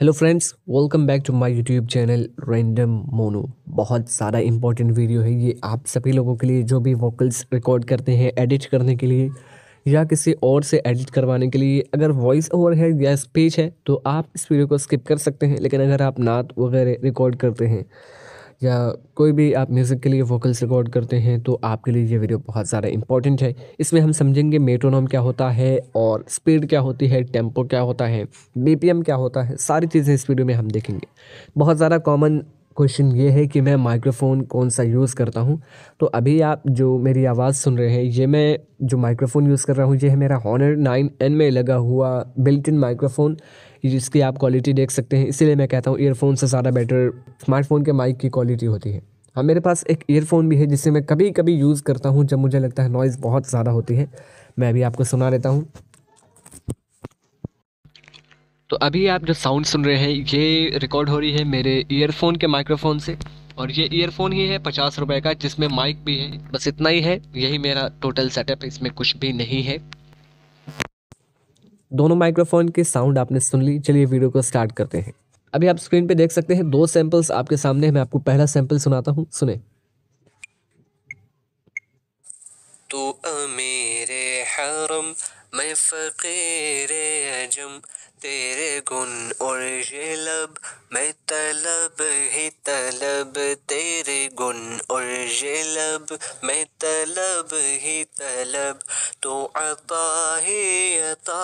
hello friends welcome back to my YouTube channel random mono बहुत सारा important video है ये आप सभी लोगों के लिए जो भी वोकल्स रिकॉर्ड करते हैं एडिट करने के लिए या किसी और से एडिट करवाने के लिए अगर वॉइस ओवर है या स्पीच है तो आप इस वीडियो को स्किप कर सकते हैं लेकिन अगर आप नात वगैरह रिकॉर्ड करते हैं या कोई भी आप म्यूज़िक के लिए वोकल्स रिकॉर्ड करते हैं तो आपके लिए ये वीडियो बहुत ज़्यादा इंपॉर्टेंट है इसमें हम समझेंगे मेट्रोनोम क्या होता है और स्पीड क्या होती है टेम्पो क्या होता है बीपीएम क्या होता है सारी चीज़ें इस वीडियो में हम देखेंगे बहुत ज़्यादा कॉमन क्वेश्चन ये है कि मैं माइक्रोफ़ोन कौन सा यूज़ करता हूँ तो अभी आप जो मेरी आवाज़ सुन रहे हैं ये मैं जो माइक्रोफ़ोन यूज़ कर रहा हूँ ये है मेरा हॉनर नाइन एन में लगा हुआ बिल्ट इन माइक्रोफ़ोन जिसकी आप क्वालिटी देख सकते हैं इसीलिए मैं कहता हूँ ईयरफोन से ज़्यादा बेटर स्मार्टफोन के माइक की क्वालिटी होती है हाँ मेरे पास एक ईयरफोन भी है जिसे मैं कभी कभी यूज़ करता हूँ जब मुझे लगता है नॉइज़ बहुत ज़्यादा होती है मैं अभी आपको सुना देता हूँ तो अभी आप जो साउंड सुन रहे हैं ये रिकॉर्ड हो रही है मेरे ईयरफोन के माइक्रोफोन से और ये ईयरफोन ही है पचास रुपए का जिसमें माइक भी है बस इतना ही है यही मेरा टोटल सेटअप इसमें कुछ भी नहीं है दोनों माइक्रोफोन के साउंड आपने सुन ली चलिए वीडियो को स्टार्ट करते हैं अभी आप स्क्रीन पे देख सकते हैं दो सैंपल्स आपके सामने मैं आपको पहला सैंपल सुनाता हूँ सुने तो मेरे हरम मैं फकीर अजम तेरे गुन और ये लब मैं तलब ही तलब तेरे गुन और ये लब मैं तलब ही तलब तो अता ही अता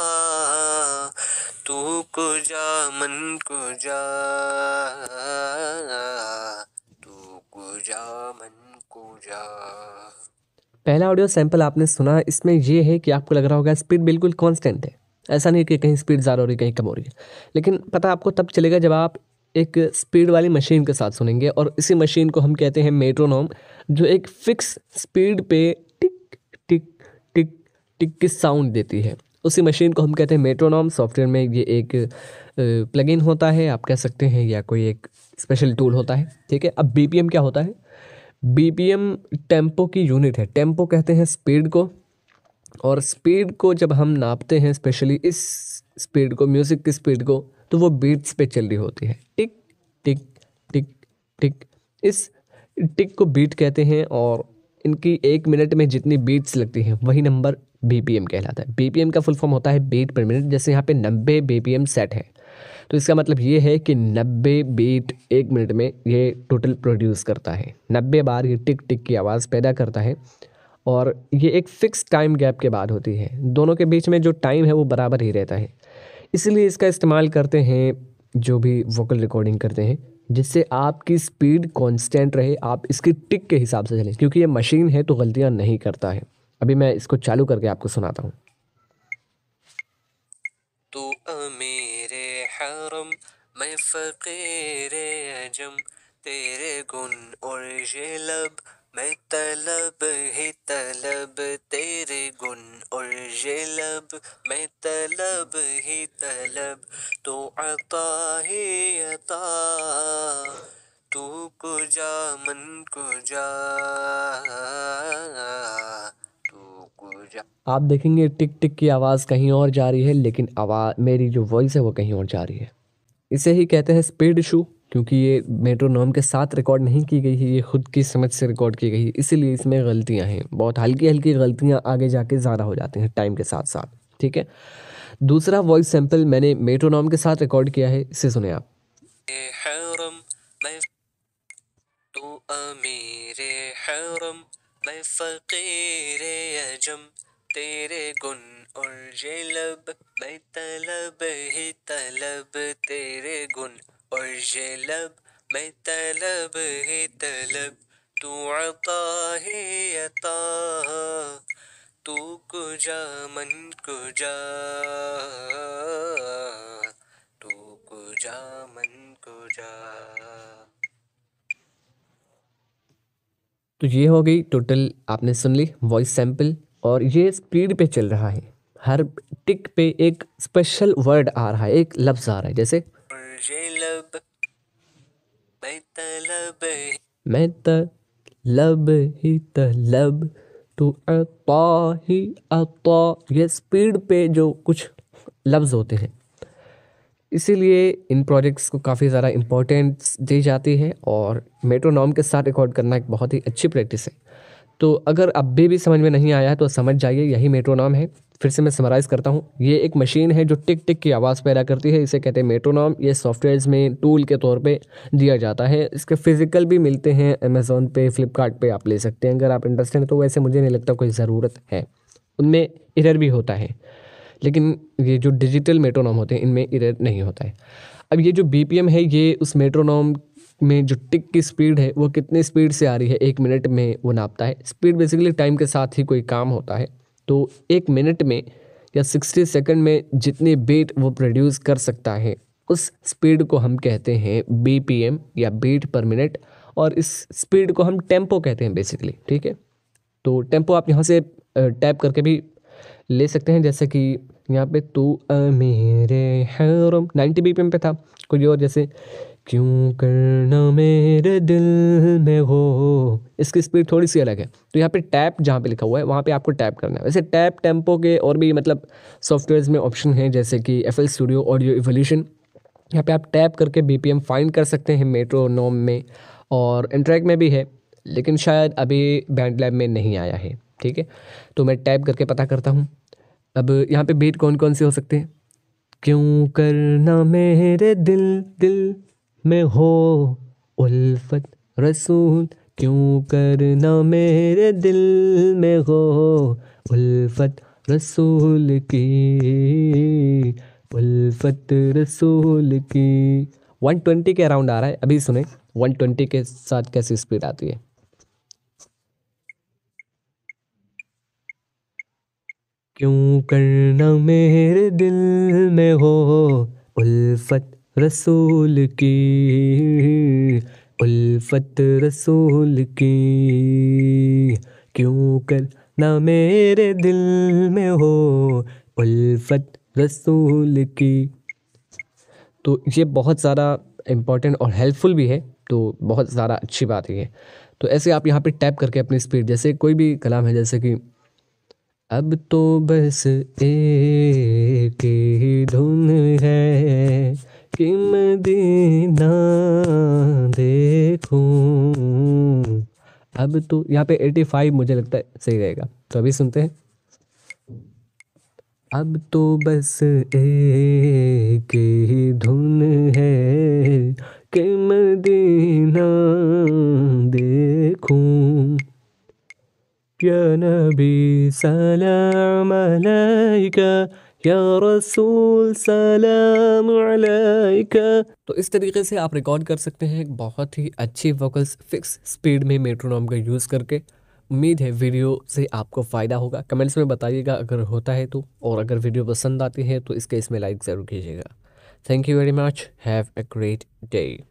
तू जा मन कु तू कुजा मन कुजा पहला ऑडियो सैंपल आपने सुना इसमें यह है कि आपको लग रहा होगा स्पीड बिल्कुल कांस्टेंट है ऐसा नहीं कि कहीं स्पीड ज़्यादा हो रही कहीं कम हो रही है लेकिन पता आपको तब चलेगा जब आप एक स्पीड वाली मशीन के साथ सुनेंगे और इसी मशीन को हम कहते हैं मेट्रोनोम जो एक फिक्स स्पीड पे टिक टिक टिक टिक की साउंड देती है उसी मशीन को हम कहते हैं मेट्रोनॉम सॉफ्टवेयर में ये एक प्लगइन होता है आप कह सकते हैं या कोई एक स्पेशल टूल होता है ठीक है अब बी क्या होता है बी पी टेम्पो की यूनिट है टेम्पो कहते हैं स्पीड को और स्पीड को जब हम नापते हैं स्पेशली इस स्पीड को म्यूज़िक की स्पीड को तो वो बीट्स पे चल रही होती है टिक टिक टिक टिक इस टिक को बीट कहते हैं और इनकी एक मिनट में जितनी बीट्स लगती हैं वही नंबर बी कहलाता है बी का फुल फॉर्म होता है बीट पर मिनट जैसे यहाँ पे नब्बे बी सेट है तो इसका मतलब ये है कि नब्बे बीट एक मिनट में ये टोटल प्रोड्यूस करता है नब्बे बार ये टिक टिक की आवाज़ पैदा करता है और ये एक फ़िक्स टाइम गैप के बाद होती है दोनों के बीच में जो टाइम है वो बराबर ही रहता है इसलिए इसका इस्तेमाल करते हैं जो भी वोकल रिकॉर्डिंग करते हैं जिससे आपकी स्पीड कांस्टेंट रहे आप इसकी टिक के हिसाब से चलें क्योंकि ये मशीन है तो गलतियाँ नहीं करता है अभी मैं इसको चालू करके आपको सुनाता हूँ तेरे गुन और ये लब मैं तलब ही तलब तेरे गुन और ये लब मैं तलब ही तलब तो अता ही अता तू जा मन जा आप देखेंगे टिक टिक की आवाज़ कहीं और जा रही है लेकिन आवाज़ मेरी जो वॉइस है वो कहीं और जा रही है इसे ही कहते हैं स्पीड इशू क्योंकि ये मेट्रोनॉम के साथ रिकॉर्ड नहीं की गई है ये खुद की समझ से रिकॉर्ड की गई है इसीलिए इसमें गलतियां हैं बहुत हल्की हल्की गलतियां आगे जाके ज़्यादा हो जाती हैं टाइम के साथ साथ ठीक है दूसरा वॉइस सैंपल मैंने मेट्रोनोम के साथ रिकॉर्ड किया है इसे सुने आप तेरे गुन उलझे लब मैं तलब ही तलब तेरे गुन और ये लब मैं तलब है तलब तू अता है अता तू कुजा मन कुजा तू कुजा मन कुजा तो ये हो गई टोटल आपने सुन ली वॉइस सैंपल और ये स्पीड पे चल रहा है हर टिक पे एक स्पेशल वर्ड आ रहा है एक लफ्ज़ आ रहा है जैसे लब मैं तलब मैं तलब मतलब ही तलब तू अता ही अता ये स्पीड पे जो कुछ लफ्ज़ होते हैं इसीलिए इन प्रोजेक्ट्स को काफ़ी ज़्यादा इम्पोर्टेंस दी जाती है और मेट्रोनॉम के साथ रिकॉर्ड करना एक बहुत ही अच्छी प्रैक्टिस है तो अगर अब भी, भी समझ में नहीं आया तो समझ जाइए यही मेट्रोनॉम है फिर से मैं समराइज करता हूँ ये एक मशीन है जो टिक टिक की आवाज़ पैदा करती है इसे कहते हैं मेट्रोनॉम ये सॉफ्टवेयर्स में टूल के तौर पे दिया जाता है इसके फिज़िकल भी मिलते हैं अमेज़ोन पे फ्लिपकार्ट पे आप ले सकते हैं अगर आप इंटरेस्टेड हैं तो वैसे मुझे नहीं लगता कोई ज़रूरत है उनमें इरर भी होता है लेकिन ये जो डिजिटल मेट्रोनॉम होते हैं इनमें इरर नहीं होता है अब ये जो बी है ये उस मेट्रोनॉम में जो टिक की स्पीड है वो कितनी स्पीड से आ रही है एक मिनट में वो नापता है स्पीड बेसिकली टाइम के साथ ही कोई काम होता है तो एक मिनट में या सिक्सटी सेकेंड में जितने बीट वो प्रोड्यूस कर सकता है उस स्पीड को हम कहते हैं बीपीएम या बीट पर मिनट और इस स्पीड को हम टेम्पो कहते हैं बेसिकली ठीक है तो टेम्पो आप यहाँ से टैप करके भी ले सकते हैं जैसे कि यहाँ पे तू मेरे हरम नाइन्टी बी पे था कोई और जैसे क्यों करना मेरे दिल में हो इसकी स्पीड थोड़ी सी अलग है तो यहाँ पे टैप जहाँ पे लिखा हुआ है वहाँ पे आपको टैप करना है वैसे टैप टेम्पो के और भी मतलब सॉफ्टवेयर्स में ऑप्शन हैं जैसे कि F L studio audio evolution यहाँ पे आप टैप करके बी पी एम फाइंड कर सकते हैं मेट्रो नोम में और इंट्रैक में भी है लेकिन शायद अभी बैंड लैब में नहीं आया है ठीक है तो मैं टैप करके पता करता हूँ अब यहाँ पे बीट कौन कौन से हो सकते हैं क्यों करना मेरे दिल दिल में हो उल्फत रसूल क्यों करना मेरे दिल में हो उल्फत रसूल की उल्फत रसूल की 120 के अराउंड आ रहा है अभी सुने 120 के साथ कैसी स्पीड आती है क्यों करना मेरे दिल में हो उल्फत रसूल की उल्फत रसूल की क्यों कर ना मेरे दिल में हो उल्फत रसूल की तो ये बहुत सारा इम्पॉर्टेंट और हेल्पफुल भी है तो बहुत सारा अच्छी बात है तो ऐसे आप यहाँ पे टैप करके अपनी स्पीड जैसे कोई भी कलाम है जैसे कि अब तो बस एक ही धुन है कि मदीना देखूं अब तो यहाँ पे 85 मुझे लगता है सही रहेगा तो अभी सुनते हैं अब तो बस एक ही धुन है कि मदीना देखूं या नबी सलाम अलैका या रसूल सलाम तो इस तरीके से आप रिकॉर्ड कर सकते हैं एक बहुत ही अच्छी वोकल्स फिक्स स्पीड में मेट्रोनॉम का यूज़ करके उम्मीद है वीडियो से आपको फ़ायदा होगा कमेंट्स में बताइएगा अगर होता है तो और अगर वीडियो पसंद आती है तो इसके इसमें लाइक ज़रूर कीजिएगा thank you very much have a great day